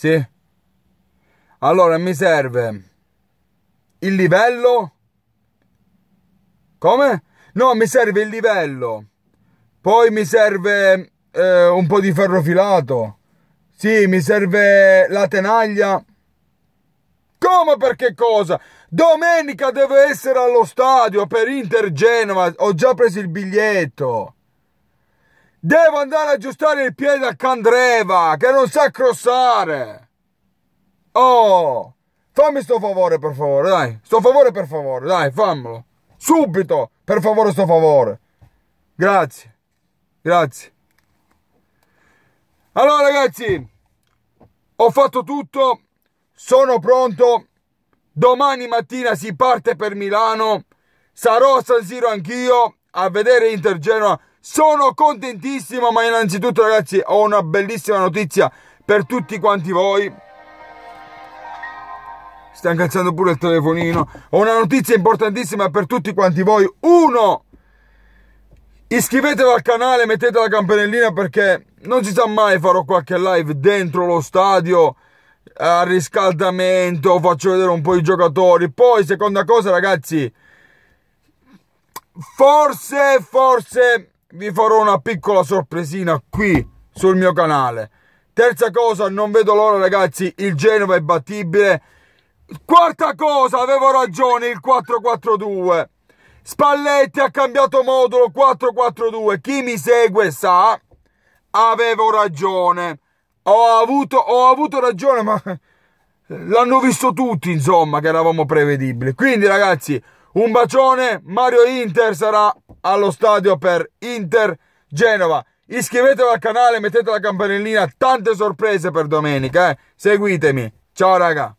Sì. Allora mi serve il livello. Come? No, mi serve il livello. Poi mi serve eh, un po' di ferro filato. Sì, mi serve la tenaglia. Come per che cosa? Domenica devo essere allo stadio per Inter Genova. Ho già preso il biglietto. Devo andare a aggiustare il piede a Candreva che non sa crossare. Oh, fammi sto favore per favore, dai. Sto favore per favore, dai, fammelo. Subito, per favore, sto favore. Grazie. Grazie. Allora ragazzi, ho fatto tutto, sono pronto. Domani mattina si parte per Milano. Sarò a San Siro anch'io a vedere Inter Genoa. Sono contentissimo, ma innanzitutto ragazzi ho una bellissima notizia per tutti quanti voi. Sta incazzando pure il telefonino. Ho una notizia importantissima per tutti quanti voi. Uno, iscrivetevi al canale, mettete la campanellina perché non si sa mai farò qualche live dentro lo stadio eh, a riscaldamento, faccio vedere un po' i giocatori. Poi, seconda cosa, ragazzi, forse, forse vi farò una piccola sorpresina qui sul mio canale. Terza cosa, non vedo l'ora ragazzi, il Genova è battibile. Quarta cosa, avevo ragione, il 442. Spalletti ha cambiato modulo 442. Chi mi segue sa, avevo ragione. Ho avuto, ho avuto ragione, ma l'hanno visto tutti, insomma, che eravamo prevedibili. Quindi ragazzi, un bacione, Mario Inter sarà allo stadio per Inter Genova. Iscrivetevi al canale, mettete la campanellina, tante sorprese per domenica, eh. Seguitemi. Ciao raga.